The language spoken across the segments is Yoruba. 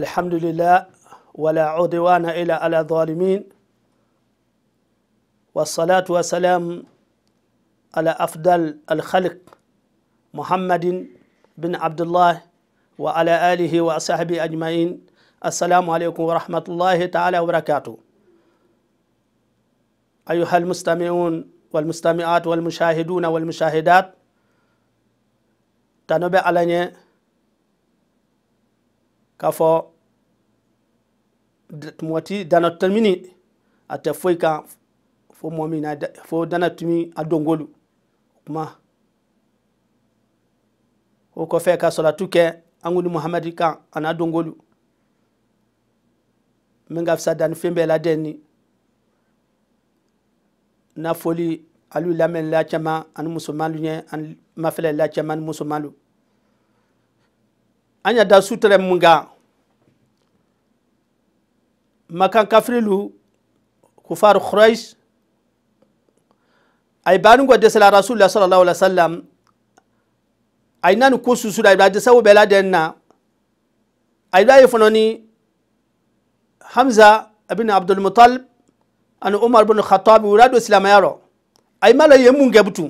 الحمد لله ولا عدوان إلا على الظالمين والصلاة والسلام على أفضل الخلق محمد بن عبد الله وعلى آله وصحبه أجمعين السلام عليكم ورحمة الله تعالى وبركاته أيها المستمعون والمستمعات والمشاهدون والمشاهدات تنبأ علينا Ka fo, danot tenmini, ate fo ikan, fo danot tenmini adon golu. Ho ko fe ka solatouke, an gouni muhamad li kan, an adon golu. Men gaf sa dan fèmbe la den ni, na foli alu lamen la chaman an mousouman lounye, an mafèle la chaman mousouman lounye. anya da sutere mga makan kafrilu kufar quraish ay banu go desala rasulullah sallallahu alaihi wasallam ay nan ko susura ibra de sawo bela denna ay dai fononi hamza ibn abdul muttalib an umar ibn khattab wurado islam yaro ay mala yemun gebutu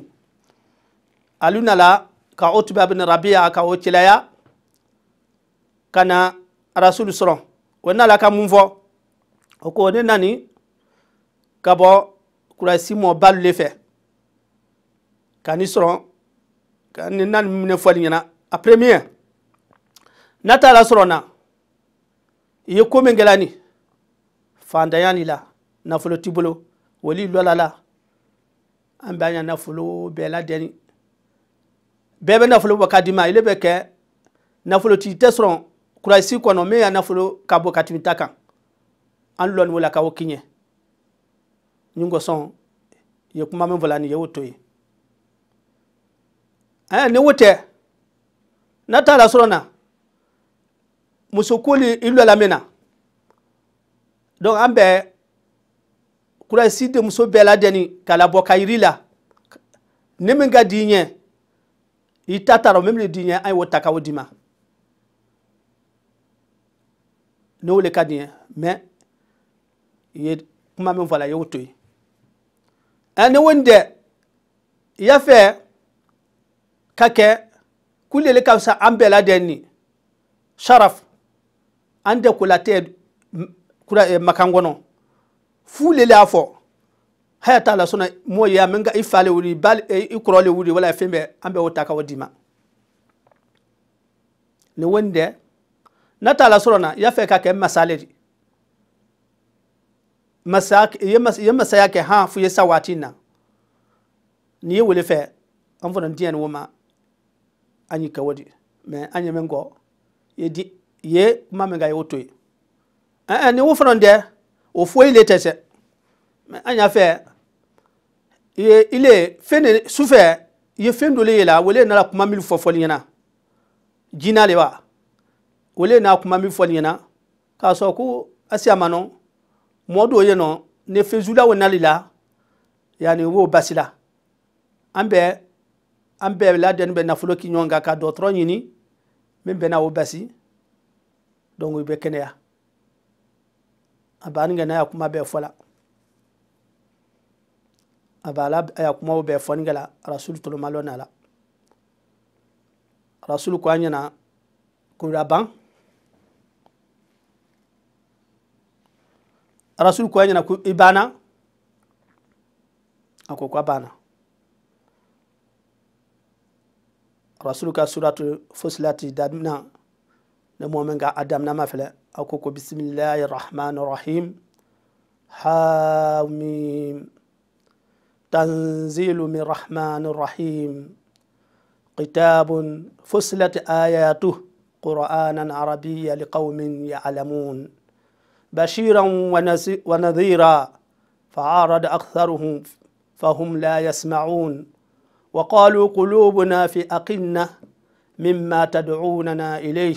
alunala ka utba ibn rabi'a ka ocilaya kana rasulu sɔrɔ o nala ka mun fɔ o ko ne nani ka bɔ kurasi mɔ balu le fɛ ka ni sɔrɔ ka ni nani minɛ fɔli ɲɛna a premier n'a taara sɔrɔ na i ye ko min kɛla ni fantanya ni la nafolo t'i bolo wali lɔla la an bɛ an ka nafolo bɛɛ ladɛni bɛɛ bɛ nafolo bɔ ka d'i ma ale bɛ kɛ nafolo t'i tɛ sɔrɔ kurasi kwa nome y'a nafolo kabo katimitaka. Anu lwa ta kan an lɔnni o la ye kumame mvola ni ye woto ye Eh, ni wote, nata la taara musukuli na la mena. Don ambe, lɔla min na donc an bɛ kurasi denmuso bɛɛ ladɛnni k'a labɔ ka yiri la ni min ka di i ɲɛ i ta t'a dɔn ne wele ka di n ye mɛ i ye kuma min fɔ a la i y'o to yen ɛ ne ko tɛ i ka kɛ kulele ka fisa an bɛɛ la dɛ ni sharaf an tɛ kolatɛ kura ɛ makan kɔnɔ fu lele a fɔ haya t'a la sɔnna mɔɔ ye a min ka i fa le wuli i ba i kɔrɔ le wuli wala fɛn bɛɛ an bɛ o ta k'o d'i ma ne ko tɛ na tala sɔrɔ na y'a fɛ ka kɛ masale de masaya ye masaya kɛ han f'u ye sa waati in na n'i ye wele fɛ an fana diɲɛ ni o ma an y'i kɛwɔ de mɛ an ɲɛ bɛ n ye di ye kuma min kan y'o to yen ɛn ɛn ni o fana tɛ o foyi le tɛ sɛ mɛ an y'a fɛ ye ile fɛn de sufɛ i ye fɛn dɔ le yɛlɛ a wele nana kuma min fɔ fɔli ɲɛna jinɛ de wa wole n'a kuma min fɔ nin ɲɛna k'a sɔrɔ ko asi a ma dɔw yen nɔ ne fezula nali la yanni o b'o basi la an bɛɛ an bɛɛ ladonni bɛ nafolo k'i ɲɔgɔn kan ka dɔgɔtɔrɔ ɲini min bɛnna o basi donc i bɛ kɛnɛya a b'a ni n'a y'a kuma bɛɛ fɔ la a b'a la a y'a kumaw bɛɛ fɔ ni la rasulu tolomalɔ n'a la rasulu ko an ɲɛna k'o laban rasul ko nyana ku ibana ako kwa bana rasul ka suratu fusilati damna na mu'min ga adam na mafala ako ko bismillahir rahmanir rahim hamim تنزيل من الرحمن الرحيم كتاب فصلت آياته قرآنا عربيا لقوم يعلمون بشيرا ونذيرا فعارض أكثرهم فهم لا يسمعون وقالوا قلوبنا في أقنة مما تدعوننا إليه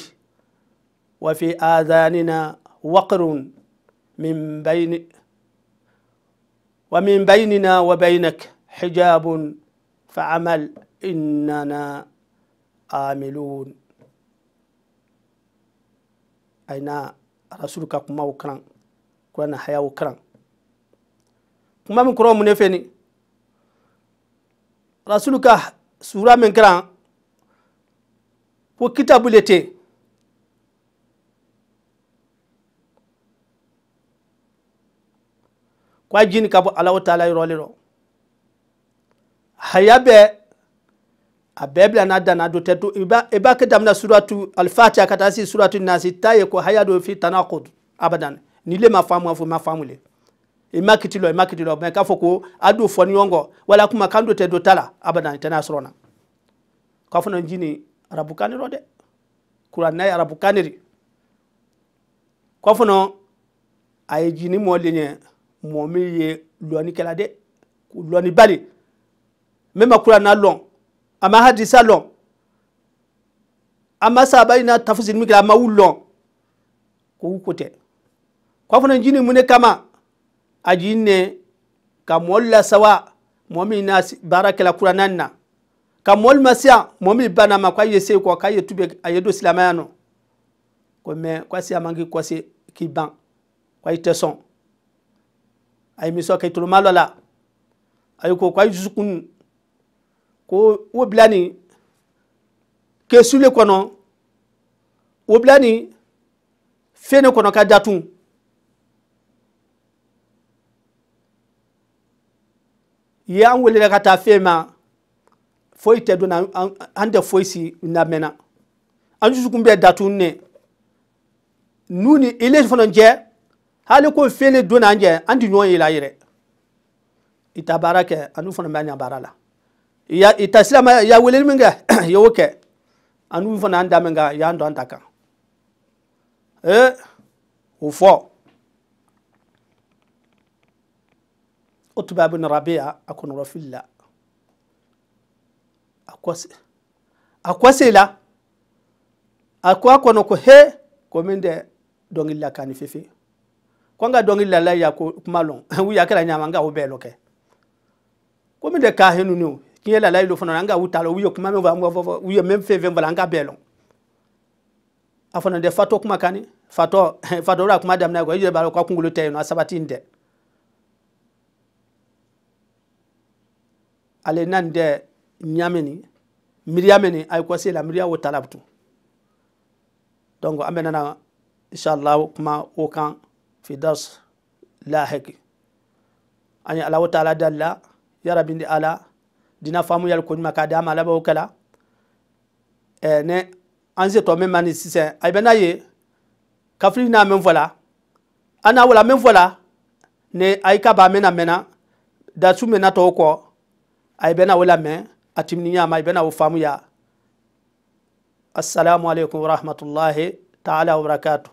وفي آذاننا وقر من بين ومن بيننا وبينك حجاب فعمل إننا آملون أي نعم rasulu ka kumaw kalan kura na hayaw kalan kuma min kɔrɔ mun ne fɛ ni rasulu ka sura min kalan ko kitabu le te ko a jini ka bɔ alaw taala yɔrɔ le rɔ haya bɛɛ a bɛɛ bila n'a dan na do tɛ to i b'a kɛ daminɛ suratu alifatiya ka taa se suratu nasi ta ye ko haya do fi tana ko abadan ni le ma faamu a fɔ ma faamu le i ma kiti lɔ i ma kiti lɔ mɛ k'a fɔ ko a do fɔ ni ɲɔgɔn kɔ wala kuma kan do tɛ do ta la abadan tɛ n'a sɔrɔ na k'a fana ji ni arabu kan rɔ dɛ kuranɛ ye arabu kan de k'a fana a ye ji ni mɔ le ɲɛ mɔ min ye lɔnnikɛla dɛ lɔnnibali min ma kuranɛ lɔn. ama hadisa lɔn ama sabari na tafsiri min ama u lɔn k'u ko tɛ k'a fana jini mun de kama a ji nɛ ka mɔli lasawa mɔɔ min na baara kɛla kuranna na ka mɔli ma siya mɔɔ min banna ma k'a ye se kɔ k'a ye tube a ye don silamɛya nɔ ko mɛ k'a siya man k'i kɔse k'i ban k'a ye tɛ sɔn a ye misɔn kɛ toloma dɔ la a ye ko k'a ye dusukun ko wo bila nin ke sule kɔnɔ wo bila nin fene kɔnɔ ka datun ye an welela ka taa fɛn ma foyi tɛ donna an tɛ foyi si lamɛnna an dusukun bɛ datun ne n'u ni ile fana jɛ hali ko fene donna an jɛ an ti ɲɔgɔn ye yɛrɛ i ta baara kɛ ani fana bɛ ɲa baara la ya ita silama ya weleli min kɛ y'o kɛ ani min fana y'an da min kan y'an dɔn an ta kan ee o fɔ o tun b'a bɛ nɔrɔ a he ko min tɛ la kan ni fefe ko n ka dɔnkili la la yan ko y'a kɛra ɲama n ka o bɛɛ lɔ kɛ ko tiɲɛ lala ilo fana an ka u ta la u ye kuma min fɔ an b'a fɔ u ye même fɛn fɛn fɔ an ka bɛɛ lɔn kuma kan fatɔ fatɔ la kuma daminɛ kɔ i yɛrɛ b'a dɔn k'a sabati in tɛ ale nan tɛ ɲaami ni miiriya la miiriya o ta la donc an bɛ nana inshallah kuma o kan fidas lahaki an ye ala o ta la dalila yarabi ala dina faamuyal koɲuman k'a di a ma labaw kɛla ɛɛ ne an se tɔ min ma ni sisan a bɛ n'a ye kafiri n'a min fɔla an n'a wala min fɔla ne a yi ka ban mɛna mɛna dasu mɛna tɔw kɔ a bɛ na o lamɛn a timiniya ma i bɛ na o faamuya asalaamualeykum wa rahmatulahi taala wa barakatuh.